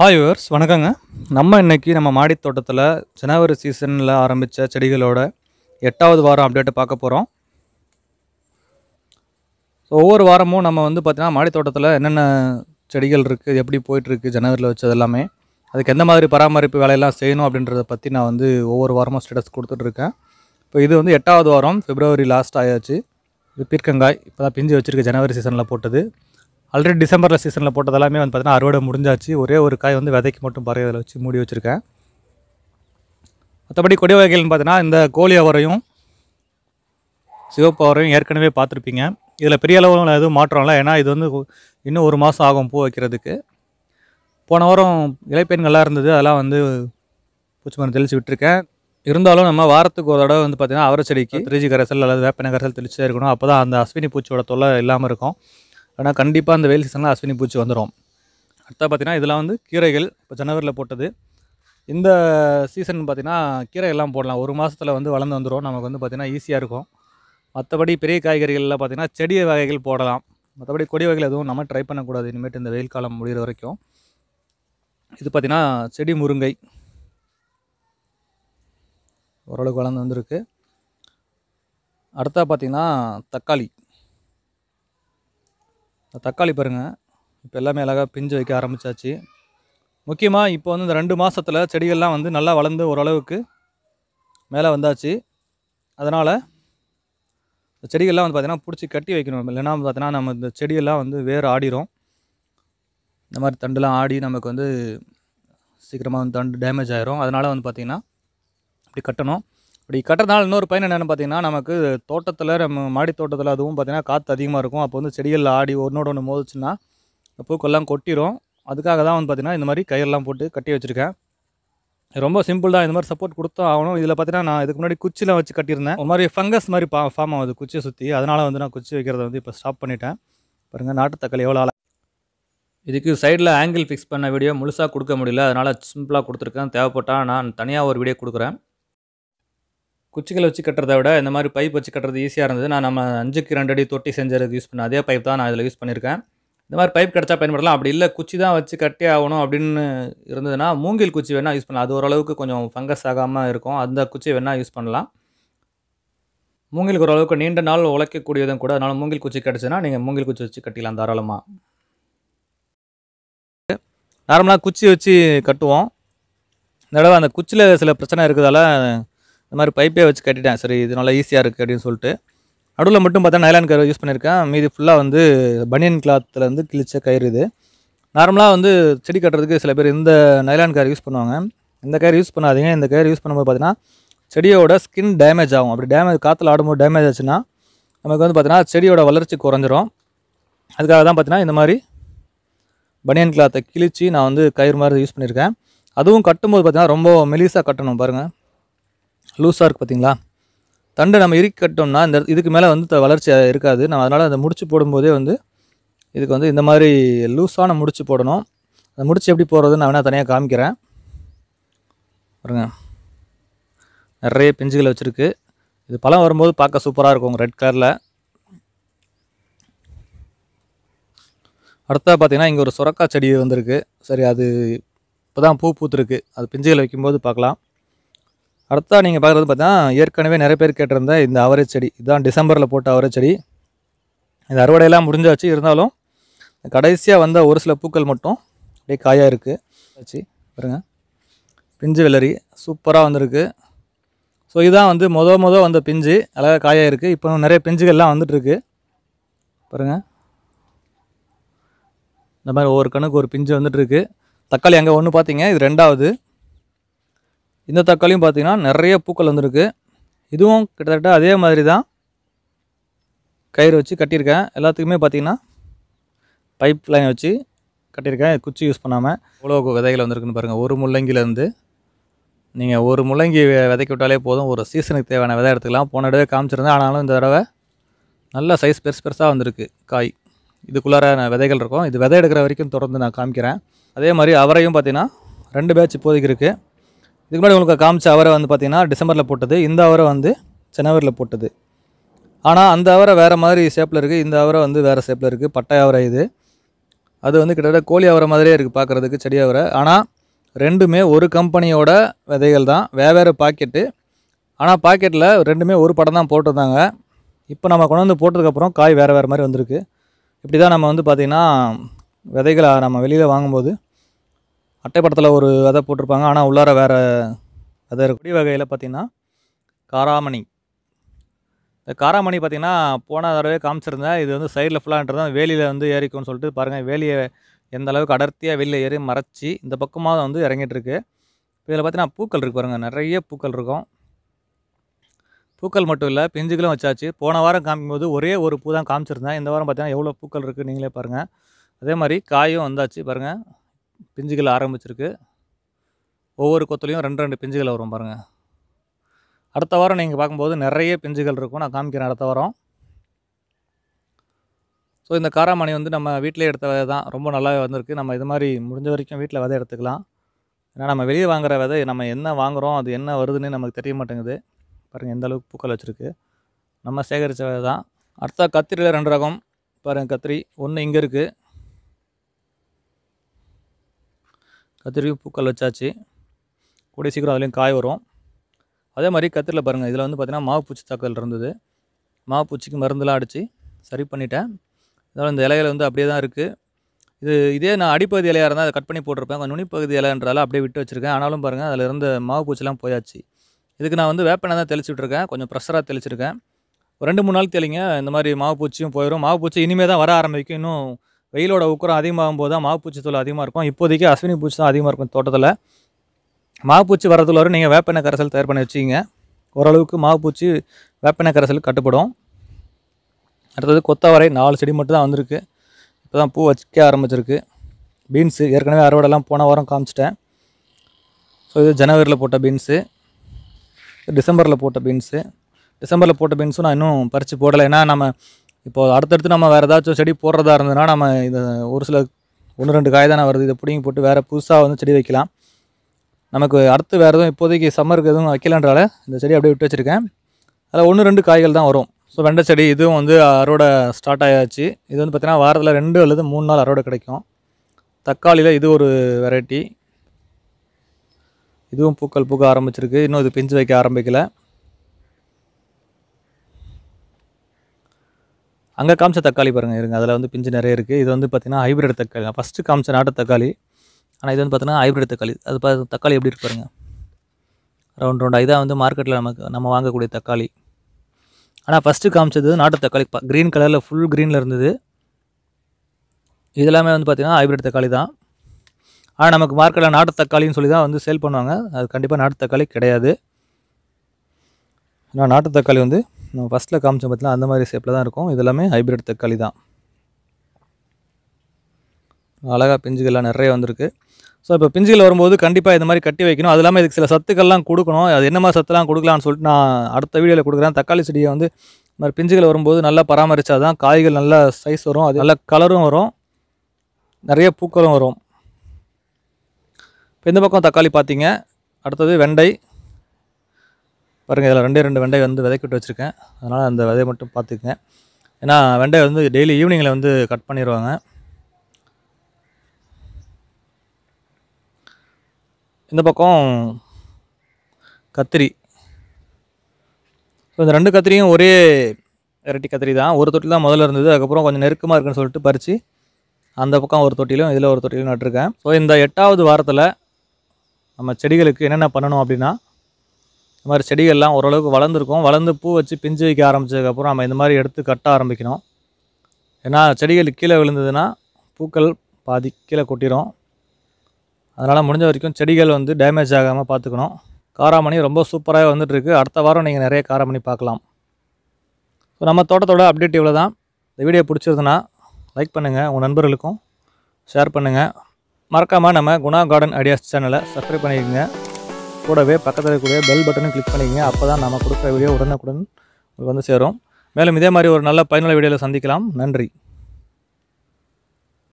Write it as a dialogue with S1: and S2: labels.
S1: hi viewers வணக்கங்க நம்ம இன்றைக்கி நம்ம மாடி தோட்டத்தில் ஜனவரி சீசனில் ஆரம்பித்த செடிகளோட எட்டாவது வாரம் அப்டேட்டு பார்க்க போகிறோம் ஸோ ஒவ்வொரு வாரமும் நம்ம வந்து பார்த்திங்கன்னா மாடி தோட்டத்தில் என்னென்ன செடிகள் இருக்குது எப்படி போயிட்டுருக்கு ஜனவரியில் வச்சது எல்லாமே அதுக்கு எந்த மாதிரி பராமரிப்பு வேலையெல்லாம் செய்யணும் அப்படின்றத பற்றி நான் வந்து ஒவ்வொரு வாரமும் ஸ்டேட்டஸ் கொடுத்துட்ருக்கேன் இப்போ இது வந்து எட்டாவது வாரம் ஃபிப்ரவரி லாஸ்ட் ஆயாச்சு இது பீர்க்கங்காய் இப்போ தான் பிஞ்சு வச்சுருக்கு ஜனவரி சீசனில் போட்டது ஆல்ரெடி டிசம்பரில் சீசனில் போட்டதெல்லாமே வந்து பார்த்தீங்கன்னா அறுவடை முடிஞ்சாச்சு ஒரே ஒரு காய் வந்து விதைக்கு மட்டும் பறவை அதில் வச்சு மூடி வச்சுருக்கேன் மற்றபடி கொடி வகைகள்னு பார்த்தீங்கன்னா இந்த கோழி அவரையும் சிவப்பு அவரையும் ஏற்கனவே பார்த்துருப்பீங்க இதில் பெரிய அளவில் எதுவும் மாற்றம்ல ஏன்னா இது வந்து இன்னும் ஒரு மாதம் ஆகும் பூ வைக்கிறதுக்கு போன வாரம் இலைப்பெண்கள்லாம் இருந்தது அதெல்லாம் வந்து பூச்சி மரம் தெளித்து விட்டுருக்கேன் இருந்தாலும் நம்ம வாரத்துக்கு ஒரு தடவை வந்து பார்த்திங்கன்னா அவரை செடிக்கு திருச்சி கரைசல் அல்லது வேப்பனை கரைசல் தெளிச்சே இருக்கணும் அப்போ தான் அந்த அஸ்வினி பூச்சியோட தொல்லை இல்லாமல் இருக்கும் ஆனால் கண்டிப்பாக அந்த வெயில் சீசனில் அஸ்வினி பூச்சி வந்துடும் அடுத்தா பார்த்திங்கன்னா இதெல்லாம் வந்து கீரைகள் இப்போ ஜனவரியில் போட்டது இந்த சீசன் பார்த்திங்கன்னா கீரைகள்லாம் போடலாம் ஒரு மாதத்தில் வந்து வளர்ந்து வந்துடும் நமக்கு வந்து பார்த்திங்கன்னா ஈஸியாக இருக்கும் மற்றபடி பெரிய காய்கறிகளில் பார்த்திங்கன்னா செடி வகைகள் போடலாம் மற்றபடி கொடி வகைகள் எதுவும் நம்ம ட்ரை பண்ணக்கூடாது இனிமேட்டு இந்த வெயில் காலம் முடிகிற வரைக்கும் இது பார்த்திங்கன்னா செடி முருங்கை ஓரளவுக்கு வளர்ந்து வந்திருக்கு அடுத்தா பார்த்திங்கன்னா தக்காளி தக்காளி பாருங்கள் இப்போ எல்லாமே அழகாக பிஞ்சு வைக்க ஆரம்பித்தாச்சு முக்கியமாக இப்போ வந்து இந்த ரெண்டு மாதத்தில் செடிகள்லாம் வந்து நல்லா வளர்ந்து ஓரளவுக்கு மேலே வந்தாச்சு அதனால் செடிகள்லாம் வந்து பார்த்திங்கன்னா பிடிச்சி கட்டி வைக்கணும் இல்லைன்னா வந்து பார்த்தீங்கன்னா நம்ம இந்த செடியெல்லாம் வந்து வேறு ஆடிரும் இந்த மாதிரி தண்டுலாம் ஆடி நமக்கு வந்து சீக்கிரமாக வந்து தண்டு டேமேஜ் ஆகிரும் அதனால் வந்து பார்த்திங்கன்னா இப்படி கட்டணும் இப்படி கட்டுறதுனால இன்னொரு பயன் என்னென்னு பார்த்தீங்கன்னா நமக்கு தோட்டத்தில் நம்ம மாடி தோட்டத்தில் அதுவும் பார்த்திங்கன்னா காற்று அதிகமாக இருக்கும் அப்போ வந்து செடிகளில் ஆடி ஒன்றோட ஒன்று மோதிச்சுன்னா பூக்கள்லாம் கொட்டிடும் அதுக்காக தான் வந்து பார்த்திங்கன்னா இந்த மாதிரி கயிறெல்லாம் போட்டு கட்டி வச்சுருக்கேன் ரொம்ப சிம்பிள் தான் இந்த மாதிரி சப்போர்ட் கொடுத்தா ஆகணும் இதில் பார்த்தீங்கன்னா நான் இதுக்கு முன்னாடி குச்சிலாம் வச்சு கட்டியிருந்தேன் ஒரு மாதிரி ஃபங்கஸ் மாதிரி பா ஃபார்ம் ஆகுது குச்சியை சுற்றி அதனால் வந்து நான் குச்சி வைக்கிறத வந்து இப்போ ஸ்டாப் பண்ணிட்டேன் பாருங்கள் நாட்டுத்தக்காளி எவ்வளோ இதுக்கு சைடில் ஆங்கிள் ஃபிக்ஸ் பண்ண வீடியோ முழுசாக கொடுக்க முடியல அதனால் சிம்பிளாக கொடுத்துருக்கேன் தேவைப்பட்டால் நான் தனியாக ஒரு வீடியோ கொடுக்குறேன் குச்சிகளை வச்சு கட்டுறத விட இந்த மாதிரி பைப் வச்சு கட்டுறது ஈஸியாக இருந்தது நான் நம்ம அஞ்சுக்கு ரெண்டு அடி தொட்டி செஞ்சதுக்கு யூஸ் பண்ண அதே பைப் தான் நான் இதில் யூஸ் பண்ணியிருக்கேன் இந்த மாதிரி பைப் கிடச்சா பயன்படுத்தலாம் அப்படி இல்லை குச்சி தான் வச்சு கட்டி ஆகணும் அப்படின்னு இருந்ததுன்னா மூங்கில் குச்சி வேணால் யூஸ் பண்ணலாம் அது ஓரளவுக்கு கொஞ்சம் ஃபங்கஸ் ஆகாமல் இருக்கும் அந்த குச்சி வேணால் யூஸ் பண்ணலாம் மூங்கிலுக்கு ஓரளவுக்கு நீண்ட நாள் உழைக்கக்கூடியதும் கூட அதனால் மூங்கில் குச்சி கிடச்சுன்னா நீங்கள் மூங்கில் குச்சி வச்சு கட்டிக்கலாம் தாராளமாக நார்மலாக குச்சி வச்சு கட்டுவோம் இந்த தடவை அந்த குச்சியில் சில பிரச்சனை இருக்கிறதால இந்த மாதிரி பைப்பே வச்சு கட்டிட்டேன் சரி இது நல்லா ஈஸியாக இருக்குது அப்படின்னு சொல்லிட்டு அடுவில் மட்டும் பார்த்தா நைலான் கயிறு யூஸ் பண்ணியிருக்கேன் மீதி ஃபுல்லாக வந்து பனியன் கிளாத்தில் வந்து கிழிச்ச கயிறு இது நார்மலாக வந்து செடி கட்டுறதுக்கு சில பேர் இந்த நைலான் கயிறு யூஸ் பண்ணுவாங்க இந்த கயிறு யூஸ் பண்ணாதீங்க இந்த கயிறு யூஸ் பண்ணும்போது பார்த்தீங்கன்னா செடியோட ஸ்கின் டேமேஜ் ஆகும் அப்படி டேமேஜ் காற்றுல ஆடும்போது டேமேஜ் ஆச்சுன்னா நமக்கு வந்து பார்த்தீங்கன்னா செடியோட வளர்ச்சி குறைஞ்சிரும் அதுக்காக தான் பார்த்தீங்கன்னா இந்த மாதிரி பனியன் கிளாத்தை கிழித்து நான் வந்து கயிறு மாதிரி யூஸ் பண்ணியிருக்கேன் அதுவும் கட்டும்போது பார்த்தீங்கன்னா ரொம்ப மெலிசாக கட்டணும் பாருங்கள் லூஸாக இருக்குது பார்த்தீங்களா தண்டை நம்ம இறுக்கட்டோம்னா இந்த இதுக்கு மேலே வந்து வளர்ச்சி இருக்காது நம்ம அதனால் அந்த முடிச்சு போடும்போதே வந்து இதுக்கு வந்து இந்த மாதிரி லூஸான முடிச்சு போடணும் அந்த முடிச்சு எப்படி போடுறதுன்னு நான் வேணால் தனியாக காமிக்கிறேன் பாருங்க நிறைய பிஞ்சுகளை வச்சுருக்கு இது பழம் வரும்போது பார்க்க சூப்பராக இருக்கும் ரெட் கலரில் அடுத்தா பார்த்தீங்கன்னா இங்கே ஒரு சுரக்கா செடி வந்திருக்கு சரி அது இப்போ தான் பூ பூத்துருக்கு அது பிஞ்சுகள் வைக்கும்போது பார்க்கலாம் அடுத்தா நீங்கள் பார்க்குறது பார்த்தா ஏற்கனவே நிறைய பேர் கேட்டிருந்த இந்த அவரை செடி இதுதான் டிசம்பரில் போட்ட அவரை செடி இந்த அறுவடையெல்லாம் முடிஞ்சாச்சு இருந்தாலும் கடைசியாக வந்த ஒரு சில பூக்கள் மட்டும் அப்படியே காயாக இருக்குது வச்சு பாருங்கள் பிஞ்சு வெள்ளரி சூப்பராக வந்திருக்கு ஸோ இதுதான் வந்து மொத மொதல் வந்த பிஞ்சு அழகாக காயாக இருக்குது இப்போ நிறைய பிஞ்சுகள்லாம் வந்துட்டுருக்கு பாருங்கள் இந்த மாதிரி ஒவ்வொரு கணக்கு ஒரு பிஞ்சு வந்துட்டுருக்கு தக்காளி அங்கே ஒன்று பார்த்தீங்க இது ரெண்டாவது இந்த தக்காளியும் பார்த்திங்கன்னா நிறைய பூக்கள் வந்துருக்கு இதுவும் கிட்டத்தட்ட அதே மாதிரி தான் கயிறு வச்சு கட்டியிருக்கேன் எல்லாத்துக்குமே பார்த்திங்கன்னா பைப் லைன் வச்சு கட்டியிருக்கேன் குச்சி யூஸ் பண்ணாமல் இவ்வளோ விதைகள் வந்திருக்குன்னு பாருங்கள் ஒரு முள்ளங்கிலேருந்து நீங்கள் ஒரு முள்ளங்கி விதைக்க விட்டாலே போதும் ஒரு சீசனுக்கு தேவையான விதை எடுத்துக்கலாம் போன தடவை காமிச்சிருந்தேன் ஆனாலும் இந்த தடவை நல்ல சைஸ் பெருசு பெருசாக வந்திருக்கு காய் இதுக்குள்ளார விதைகள் இருக்கும் இது விதை எடுக்கிற வரைக்கும் தொடர்ந்து நான் காமிக்கிறேன் அதே மாதிரி அவரையும் பார்த்தீங்கன்னா ரெண்டு பேட்ச் இப்போதைக்கு இருக்குது இதுக்கு முன்னாடி உங்களுக்கு காமிச்ச அவரை வந்து பார்த்தீங்கன்னா டிசம்பரில் போட்டது இந்த அவரை வந்து ஜனவரியில் போட்டது ஆனால் அந்த அவரை வேறு மாதிரி ஷேப்பில் இருக்குது இந்த அவரை வந்து வேறு ஷேப்பில் இருக்குது பட்டை அவரை இது அது வந்து கிட்டத்தட்ட கோழி அவரை மாதிரியே இருக்குது பார்க்குறதுக்கு செடி அவரை ஆனால் ரெண்டுமே ஒரு கம்பெனியோட விதைகள் தான் வேறு பாக்கெட்டு ஆனால் பாக்கெட்டில் ரெண்டுமே ஒரு படம் தான் போட்டிருந்தாங்க இப்போ நம்ம கொண்டு வந்து போட்டதுக்கப்புறம் காய் வேறு வேறு மாதிரி வந்திருக்கு இப்படி தான் நம்ம வந்து பார்த்திங்கன்னா விதைகளை நம்ம வெளியில் வாங்கும்போது அட்டைப்படத்தில் ஒரு விதை போட்டிருப்பாங்க ஆனால் உள்ளார வேறு விதை குடி வகையில் பார்த்திங்கன்னா காராமணி இந்த காராமணி பார்த்திங்கன்னா போன தடவை காமிச்சிருந்தேன் இது வந்து சைடில் ஃபுல்லாக வேலியில் வந்து ஏறிக்கும்னு சொல்லிட்டு பாருங்கள் வேலியை எந்த அளவுக்கு அடர்த்தியாக வெளியில் ஏறி மறைச்சி இந்த பக்கமாக வந்து இறங்கிட்டுருக்கு இதில் பார்த்தீங்கன்னா பூக்கள் இருக்குது பாருங்கள் நிறைய பூக்கள் இருக்கும் பூக்கள் மட்டும் இல்லை பிஞ்சுகளும் வச்சாச்சு போன வாரம் காமிக்கும்போது ஒரே ஒரு பூ தான் காமிச்சிருந்தேன் இந்த வாரம் பார்த்தீங்கன்னா எவ்வளோ பூக்கள் இருக்குது நீங்களே பாருங்கள் அதே மாதிரி காயும் வந்தாச்சு பாருங்கள் பிஞ்சுகள் ஆரம்பிச்சிருக்கு ஒவ்வொரு கொத்துலேயும் ரெண்டு ரெண்டு பிஞ்சுகள் வரும் பாருங்கள் அடுத்த வாரம் நீங்கள் பார்க்கும்போது நிறைய பிஞ்சுகள் இருக்கும் நான் காமிக்கிறேன் அடுத்த வாரம் ஸோ இந்த காராமணி வந்து நம்ம வீட்டிலே எடுத்த விதை தான் ரொம்ப நல்லாவே வந்திருக்கு நம்ம இது மாதிரி முடிஞ்ச வரைக்கும் வீட்டில் விதை எடுத்துக்கலாம் ஏன்னா நம்ம வெளியே வாங்குகிற விதை நம்ம என்ன வாங்குகிறோம் அது என்ன வருதுன்னு நமக்கு தெரிய மாட்டேங்குது பாருங்கள் எந்த அளவுக்கு பூக்கள் வச்சுருக்கு நம்ம சேகரித்த விதை தான் அடுத்த கத்திரியில் ரெண்டு ரகம் பாருங்கள் கத்திரி ஒன்று இங்கே இருக்குது கத்திரிக்கும் பூக்கள் வச்சாச்சு கூடிய சீக்கிரம் அதுலேயும் காய் வரும் அதே மாதிரி கத்திரில் பாருங்கள் இதில் வந்து பார்த்திங்கன்னா மாவு பூச்சி தாக்கல் இருந்தது மாவு பூச்சிக்கு மருந்துலாம் அடித்து சரி பண்ணிட்டேன் அதனால் இந்த இலைகள் வந்து அப்படியே தான் இருக்குது இது இதே நான் அடிப்பகுதி இலையாக இருந்தால் அதை கட் பண்ணி போட்டிருப்பேன் கொஞ்சம் நுனிப்பகுதி இலைன்றதால அப்படியே விட்டு வச்சுருக்கேன் ஆனாலும் பாருங்கள் அதில் இருந்து மாவு பூச்சிலாம் போயாச்சு இதுக்கு நான் வந்து வேப்பனை தான் தெளிச்சுட்ருக்கேன் கொஞ்சம் ப்ரெஷராக தெளிச்சிருக்கேன் ஒரு ரெண்டு மூணு நாள் தெளிங்க இந்த மாதிரி மாவு பூச்சியும் போயிடும் மாவு பூச்சி இனிமேல் தான் வர ஆரம்பிக்கும் இன்னும் வெயிலோட உக்கரம் அதிகமாகும் போது தான் மாப்பூச்சி தொழில் அதிகமாக இருக்கும் இப்போதைக்கு அஸ்வினி பூச்சி தான் அதிகமாக இருக்கும் தோட்டத்தில் மாப்பூச்சி வரதுல வரும் நீங்கள் வேப்பெண்ணெய் கரைசல் தயார் பண்ணி வச்சுக்கிங்க ஓரளவுக்கு மாப்பூச்சி வேப்பெண்ணெய் கரைசல் கட்டுப்படும் அடுத்தது கொத்தவரை நாலு செடி மட்டும் தான் வந்திருக்கு இப்போ தான் பூ வச்சிக்க ஆரம்பிச்சிருக்கு பீன்ஸு ஏற்கனவே அறுவடைலாம் போன வாரம் காமிச்சிட்டேன் ஸோ இது ஜனவரியில் போட்ட பீன்ஸு டிசம்பரில் போட்ட பீன்ஸு டிசம்பரில் போட்ட பீன்ஸும் நான் இன்னும் பறித்து போடலை ஏன்னா நம்ம இப்போது அடுத்தடுத்து நம்ம வேறு ஏதாச்சும் செடி போடுறதா இருந்ததுன்னா நம்ம இதை ஒரு சில ஒன்று ரெண்டு காய் தானே வருது இதை பிடிங்கி போட்டு வேறு புதுசாக வந்து செடி வைக்கலாம் நமக்கு அடுத்து வேறு எதுவும் இப்போதைக்கு சம்மருக்கு எதுவும் வைக்கலன்றால இந்த செடி அப்படியே விட்டு வச்சுருக்கேன் அதில் ஒன்று ரெண்டு காய்கள் தான் வரும் ஸோ வெண்டை செடி இதுவும் வந்து அறுவடை ஸ்டார்ட் ஆகியாச்சு இது வந்து பார்த்திங்கன்னா வாரத்தில் ரெண்டு அல்லது மூணு நாள் அறுவடை கிடைக்கும் தக்காளியில் இது ஒரு வெரைட்டி இதுவும் பூக்கள் பூக்க ஆரம்பிச்சிருக்கு இன்னும் இது பிஞ்சு வைக்க ஆரம்பிக்கலை அங்கே காமிச்ச தக்காளி பாருங்கள் இருங்க அதில் வந்து பிஞ்சு நிறைய இருக்குது இது வந்து பார்த்திங்கன்னா ஹைப்ரிட் தக்காளி ஃபஸ்ட்டு காமிச்ச நாட்டு தக்காளி ஆனால் இது வந்து பார்த்திங்கன்னா ஹைப்ரிட் தக்காளி அது தக்காளி எப்படி இருக்கு பாருங்கள் ரவுண்ட் ரவுண்டாக இதாக வந்து மார்க்கெட்டில் நமக்கு நம்ம வாங்கக்கூடிய தக்காளி ஆனால் ஃபஸ்ட்டு காமிச்சது நாட்டு தக்காளி க்ரீன் கலரில் ஃபுல் க்ரீனில் இருந்தது இதெல்லாமே வந்து பார்த்திங்கன்னா ஹைப்ரிட் தக்காளி தான் ஆனால் நமக்கு மார்க்கெட்டில் நாட்டு தக்காளின்னு சொல்லி தான் வந்து சேல் பண்ணுவாங்க அது கண்டிப்பாக நாட்டு தக்காளி கிடையாது ஏன்னா நாட்டு தக்காளி வந்து நம்ம ஃபஸ்ட்டில் காமிச்சோம் பார்த்தீங்கன்னா அந்த மாதிரி ஷேப்பில் தான் இருக்கும் இதெல்லாமே ஹைப்ரிட் தக்காளி தான் அழகாக பிஞ்சுகள்லாம் நிறைய வந்திருக்கு ஸோ இப்போ பிஞ்சுகள் வரும்போது கண்டிப்பாக இந்த மாதிரி கட்டி வைக்கணும் அது இல்லாமல் இதுக்கு சில சத்துக்கள்லாம் கொடுக்கணும் அது என்ன மாதிரி சத்துலாம் கொடுக்கலான்னு சொல்லிட்டு நான் அடுத்த வீடியோவில் கொடுக்குறேன் தக்காளி செடியை வந்து இந்த மாதிரி பிஞ்சுகள் வரும்போது நல்லா பராமரித்தா தான் காய்கள் நல்ல சைஸ் வரும் அது நல்ல கலரும் வரும் நிறைய பூக்களும் வரும் இப்போ இந்த பக்கம் தக்காளி பார்த்தீங்க அடுத்தது வெண்டை பாருங்கள் இதில் ரெண்டே ரெண்டு வெண்டை வந்து விதைக்கிட்டு வச்சுருக்கேன் அதனால் அந்த விதையை மட்டும் பார்த்துக்குங்க ஏன்னா வெண்டை வந்து டெய்லி ஈவினிங்கில் வந்து கட் பண்ணிடுவாங்க இந்த பக்கம் கத்திரி ஸோ இந்த ரெண்டு கத்திரியும் ஒரே வெரைட்டி கத்திரி தான் ஒரு தொட்டில் தான் முதல்ல இருந்தது அதுக்கப்புறம் கொஞ்சம் நெருக்கமாக இருக்குன்னு சொல்லிட்டு பறித்து அந்த பக்கம் ஒரு தொட்டிலும் இதில் ஒரு தொட்டிலும் நட்டுருக்கேன் ஸோ இந்த எட்டாவது வாரத்தில் நம்ம செடிகளுக்கு என்னென்ன பண்ணணும் அப்படின்னா இந்த மாதிரி செடிகள்லாம் ஓரளவுக்கு வளர்ந்துருக்கும் வளர்ந்து பூ வச்சு பிஞ்சு வைக்க ஆரம்பித்ததுக்கப்புறம் நம்ம இந்த மாதிரி எடுத்து கட்ட ஆரம்பிக்கணும் ஏன்னா செடிகள் கீழே விழுந்ததுன்னா பூக்கள் பாதி கீழே கொட்டிடும் அதனால் முடிஞ்ச வரைக்கும் செடிகள் வந்து டேமேஜ் ஆகாமல் பார்த்துக்கணும் காராமணி ரொம்ப சூப்பராக வந்துட்டுருக்கு அடுத்த வாரம் நீங்கள் நிறைய காராமணி பார்க்கலாம் ஸோ நம்ம தோட்டத்தோட அப்டேட் இவ்வளோ தான் இந்த வீடியோ பிடிச்சிருந்துன்னா லைக் பண்ணுங்கள் உங்கள் நண்பர்களுக்கும் ஷேர் பண்ணுங்கள் மறக்காமல் நம்ம குணா கார்டன் ஐடியாஸ் சேனலை சப்ஸ்கிரைப் பண்ணிக்கோங்க கூடவே பக்கத்தில் இருக்கக்கூடிய பெல் பட்டனும் கிளிக் பண்ணிக்கங்க அப்போ தான் நம்ம கொடுக்குற வீடியோ உடனுக்குடன் வந்து சேரும் மேலும் இதே மாதிரி ஒரு நல்ல பயனுள்ள வீடியோவில் சந்திக்கலாம் நன்றி